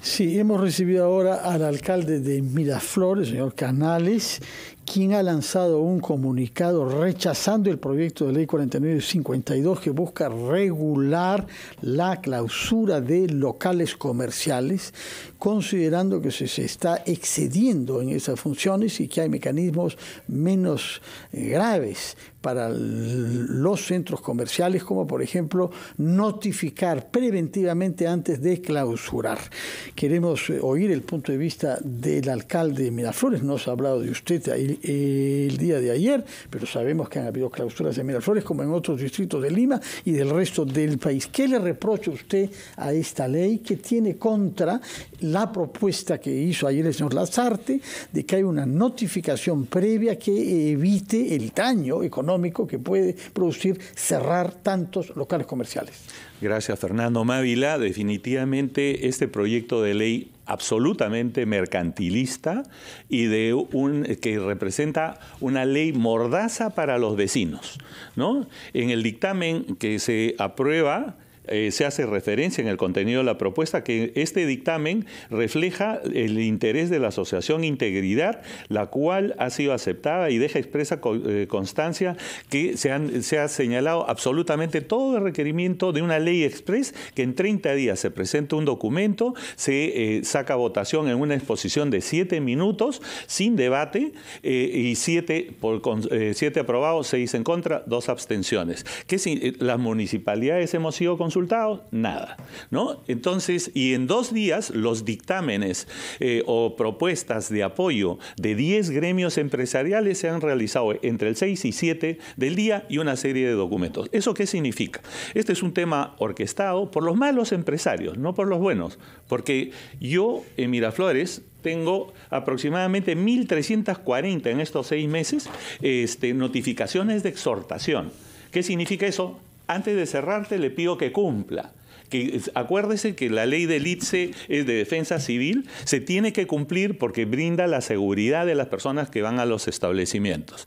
Sí, hemos recibido ahora al alcalde de Miraflores, señor Canales, quien ha lanzado un comunicado rechazando el proyecto de ley 4952 que busca regular la clausura de locales comerciales, considerando que se, está excediendo en esas funciones y que hay mecanismos menos eh, graves para los centros comerciales, como por ejemplo notificar preventivamente antes de clausurar. Queremos eh, oír el punto de vista del alcalde de Miraflores, nos ha hablado de usted ahí el día de ayer, pero sabemos que han habido clausuras en Miraflores como en otros distritos de Lima y del resto del país. ¿Qué le reprocha usted a esta ley que tiene contra la propuesta que hizo ayer el señor Lazarte de que hay una notificación previa que evite el daño económico que puede producir cerrar tantos locales comerciales? Gracias, Fernando Mávila. Definitivamente este proyecto de ley absolutamente mercantilista y de un, que representa una ley mordaza para los vecinos. ¿no? En el dictamen que se aprueba, eh, se hace referencia en el contenido de la propuesta que este dictamen refleja el interés de la Asociación Integridad, la cual ha sido aceptada y deja expresa eh, constancia que se, se ha señalado absolutamente todo el requerimiento de una ley express que en 30 días se presenta un documento, se eh, saca votación en una exposición de 7 minutos sin debate y 7 siete aprobados, 6 en contra, 2 abstenciones. las municipalidades hemos sido Nada. ¿no? Entonces, y en dos días los dictámenes eh, o propuestas de apoyo de 10 gremios empresariales se han realizado entre el 6 y 7 del día y una serie de documentos. ¿Eso qué significa? Este es un tema orquestado por los malos empresarios, no por los buenos, porque yo en Miraflores tengo aproximadamente 1.340 en estos seis meses este, notificaciones de exhortación. ¿Qué significa eso? antes de cerrarte le pido que cumpla. Que, acuérdese que la ley del ITSE es de defensa civil, se tiene que cumplir porque brinda la seguridad de las personas que van a los establecimientos.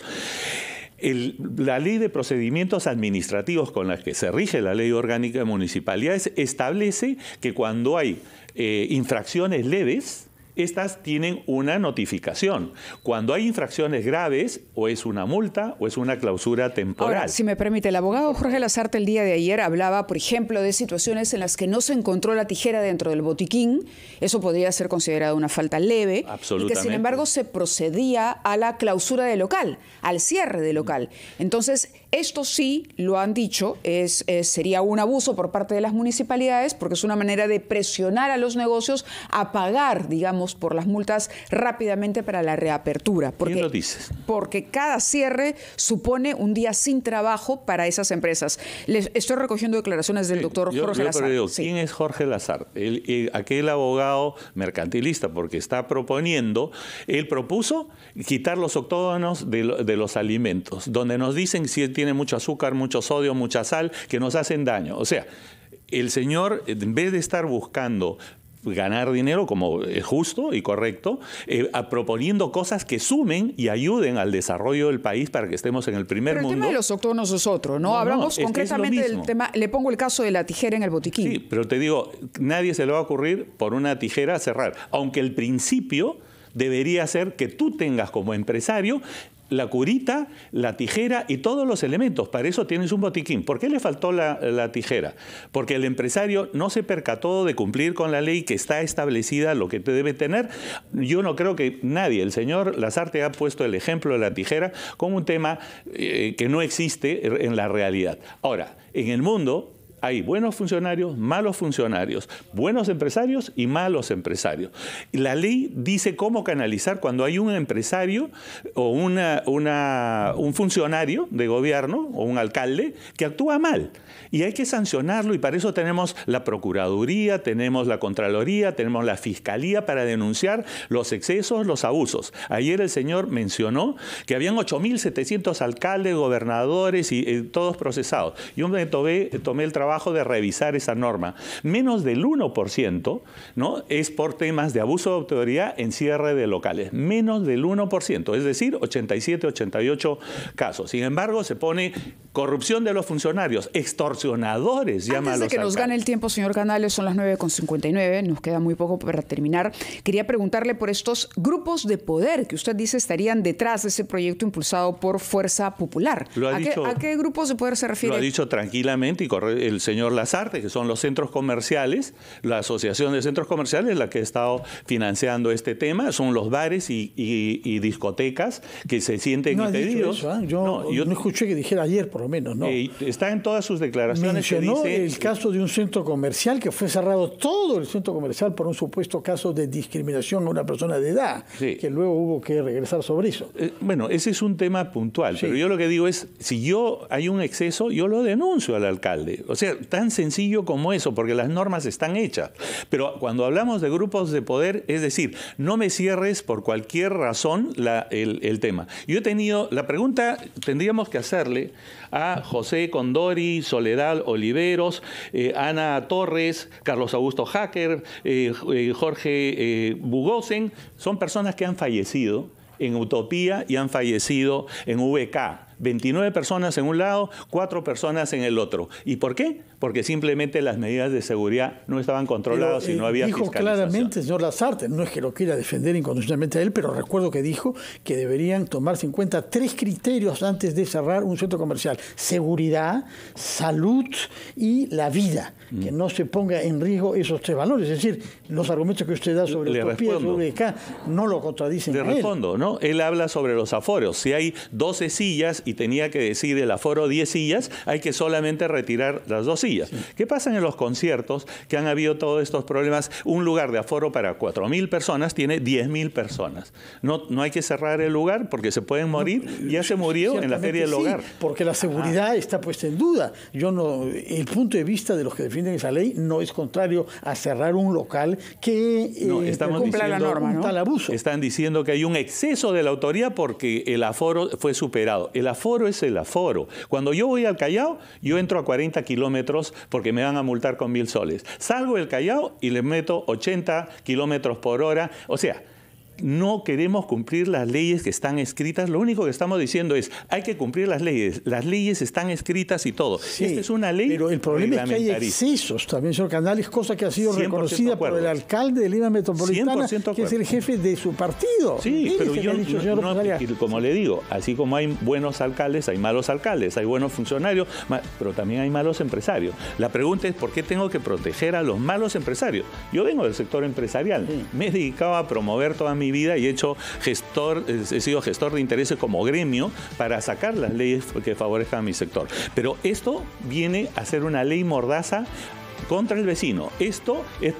la ley de procedimientos administrativos con la que se rige la ley orgánica de municipalidades establece que cuando hay eh, infracciones leves, estas tienen una notificación. Cuando hay infracciones graves, o es una multa o es una clausura temporal. si me permite, el abogado Jorge Lazarte el día de ayer hablaba, por ejemplo, de situaciones en las que no se encontró la tijera dentro del botiquín. Eso podría ser considerado una falta leve. Y que, sin embargo, se procedía a la clausura del local, al cierre del local. Entonces, esto sí, lo han dicho, es, sería un abuso por parte de las municipalidades porque es una manera de presionar a los negocios a pagar, digamos, por las multas rápidamente para la reapertura. Porque, ¿Quién lo dices? Porque cada cierre supone un día sin trabajo para esas empresas. Les estoy recogiendo declaraciones del doctor Jorge Lazar. ¿Quién es Jorge Lazar? aquel abogado mercantilista, porque está proponiendo, él propuso quitar los octógonos de, los alimentos, donde nos dicen si tiene mucho azúcar, mucho sodio, mucha sal, que nos hacen daño. O sea, el señor, en vez de estar buscando ganar dinero como es eh, justo y correcto, eh, proponiendo cosas que sumen y ayuden al desarrollo del país para que estemos en el primer Pero el mundo. El tema los octonos es otro, ¿no? Hablamos concretamente del tema, le pongo el caso de la tijera en el botiquín. Sí, pero te digo, nadie se le va a ocurrir por una tijera cerrar, aunque el principio debería ser que tú tengas como empresario la curita, la tijera y todos los elementos. Para eso tienes un botiquín. ¿Por qué le faltó la, tijera? Porque el empresario no se percató de cumplir con la ley que está establecida, lo que te debe tener. Yo no creo que nadie, el señor Lazarte ha puesto el ejemplo de la tijera como un tema eh, que no existe en la realidad. Ahora, en el mundo hay buenos funcionarios, malos funcionarios, buenos empresarios y malos empresarios. La ley dice cómo canalizar cuando hay un empresario o una, un funcionario de gobierno o un alcalde que actúa mal. Y hay que sancionarlo y para eso tenemos la Procuraduría, tenemos la Contraloría, tenemos la Fiscalía para denunciar los excesos, los abusos. Ayer el señor mencionó que habían 8.700 alcaldes, gobernadores y eh, todos procesados. Yo me tomé el trabajo de revisar esa norma. Menos del 1% ¿no? es por temas de abuso de autoridad en cierre de locales. Menos del 1%, es decir, 87, 88 casos. Sin embargo, se pone Corrupción de los funcionarios, extorsionadores, llama Antes de que nos gane el tiempo, señor Canales, son las 9.59, nos queda muy poco para terminar. Quería preguntarle por estos grupos de poder que usted dice estarían detrás de ese proyecto impulsado por Fuerza Popular. ¿A, qué, grupos de poder se refiere? Lo ha dicho tranquilamente y corre el señor Lazarte, que son los centros comerciales, la Asociación de Centros Comerciales la que ha estado financiando este tema, son los bares y, discotecas que se sienten impedidos. ¿ah? Yo no, yo no escuché que dijera ayer, por menos, ¿no? Eh, está en todas sus declaraciones. Mencionó dice... el caso de un centro comercial que fue cerrado todo el centro comercial por un supuesto caso de discriminación a una persona de edad, que luego hubo que regresar sobre eso. Eh, bueno, ese es un tema puntual, pero yo lo que digo es, si yo hay un exceso, yo lo denuncio al alcalde. O sea, tan sencillo como eso, porque las normas están hechas. Pero cuando hablamos de grupos de poder, es decir, no me cierres por cualquier razón el, el tema. Yo he tenido, la pregunta tendríamos que hacerle a José Condori, Soledad Oliveros, eh, Ana Torres, Carlos Augusto Hacker, eh, eh, Jorge Bugosen. Son personas que han fallecido en Utopía y han fallecido en VK. 29 personas en un lado, 4 personas en el otro. ¿Y por qué? Porque simplemente las medidas de seguridad no estaban controladas y no eh, había dijo claramente, señor Lazarte, no es que lo quiera defender incondicionalmente a él, pero recuerdo que dijo que deberían tomarse en cuenta tres criterios antes de cerrar un centro comercial. Seguridad, salud y la vida. Mm. Que no se ponga en riesgo esos tres valores. Es decir, los argumentos que usted da sobre el no lo contradicen. Le respondo, ¿no? Él habla sobre los aforos. Si hay 12 sillas y tenía que decir el aforo 10 sillas, hay que solamente retirar las dos sillas. ¿Qué pasa en los conciertos que han habido todos estos problemas? Un lugar de aforo para 4.000 personas tiene 10.000 personas. No, no hay que cerrar el lugar porque se pueden morir. Eh, ya se murió en la feria del hogar. Porque la ah. seguridad está puesta en duda. Yo no, el punto de vista de los que defienden esa ley no es contrario a cerrar un local que eh, no, cumpla la norma, abuso. Están diciendo que hay un exceso de la autoría porque el aforo fue superado. El aforo es el aforo. Cuando yo voy al Callao, yo entro a 40 kilómetros porque me van a multar con mil soles. Salgo del Callao y le meto 80 kilómetros por hora. O sea, no queremos cumplir las leyes que están escritas, lo único que estamos diciendo es, hay que cumplir las leyes, las leyes están escritas y todo. Esta es una ley. Pero el problema es que hay excesos también, señor Canales, cosa que ha sido reconocida por el alcalde de Lima Metropolitana, que es el jefe de su partido. Sí, pero yo, dicho, no, como le digo, así como hay buenos alcaldes, hay malos alcaldes, hay buenos funcionarios, pero también hay malos empresarios. La pregunta es, ¿por qué tengo que proteger a los malos empresarios? Yo vengo del sector empresarial, me he a promover toda mi vida y he hecho gestor, he sido gestor de intereses como gremio para sacar las leyes que favorezcan a mi sector. Pero esto viene a ser una ley mordaza contra el vecino. Esto es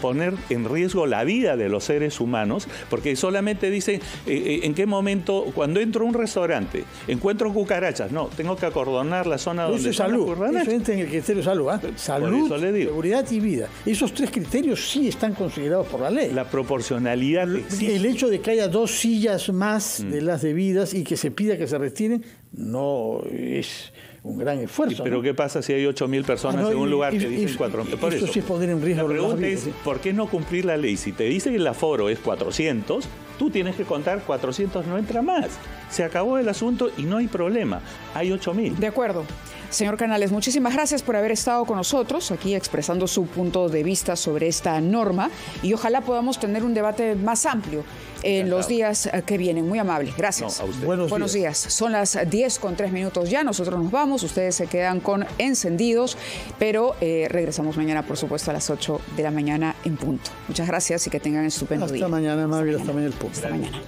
poner en riesgo la vida de los seres humanos, porque solamente dice eh, eh, en qué momento, cuando entro a un restaurante, encuentro cucarachas. No, tengo que acordonar la zona donde están salud. en el criterio de salud. ¿ah? Salud, seguridad y vida. Esos tres criterios sí están considerados por la ley. La proporcionalidad. El hecho de que haya dos sillas más mm. de las debidas y que se pida que se retiren no es un gran esfuerzo. pero ¿qué pasa si hay 8.000 personas ah, en un lugar que dicen 4.000? Por eso, sí es en riesgo la pregunta es, ¿por qué no cumplir la ley? Si te dice que el aforo es 400, tú tienes que contar 400, no entra más. Se acabó el asunto y no hay problema. Hay 8.000. De acuerdo. Señor Canales, muchísimas gracias por haber estado con nosotros aquí expresando su punto de vista sobre esta norma y ojalá podamos tener un debate más amplio en los días eh, que vienen. Muy amable, gracias. Buenos, días. Son las 10 con 3 minutos ya, nosotros nos vamos, ustedes se quedan con encendidos, pero eh, regresamos mañana, por supuesto, a las 8 de la mañana en punto. Muchas gracias y que tengan estupendo día. Hasta mañana, el punto. Hasta mañana.